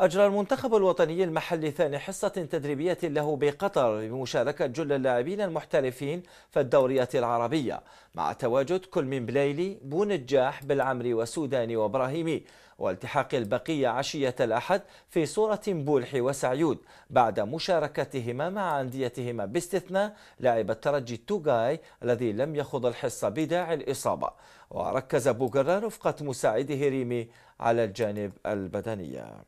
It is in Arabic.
أجرى المنتخب الوطني المحلي ثاني حصة تدريبية له بقطر بمشاركة جل اللاعبين المحترفين في الدورية العربية مع تواجد كل من بليلي بونجاح بالعمري وسوداني وابراهيمي والتحاق البقية عشية الأحد في صورة بولحي وسعيود بعد مشاركتهما مع أنديتهما باستثناء لاعب الترجي توغاي الذي لم يخض الحصة بداعي الإصابة وركز بوغرا رفقة مساعده ريمي على الجانب البدني